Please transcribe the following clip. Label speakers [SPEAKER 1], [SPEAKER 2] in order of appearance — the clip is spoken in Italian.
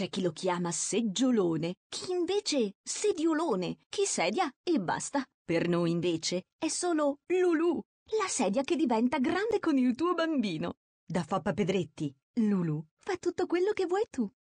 [SPEAKER 1] C'è chi lo chiama seggiolone, chi invece sediolone, chi sedia e basta. Per noi invece è solo Lulu, la sedia che diventa grande
[SPEAKER 2] con il tuo bambino. Da Foppa Pedretti,
[SPEAKER 3] Lulu fa tutto quello che vuoi tu.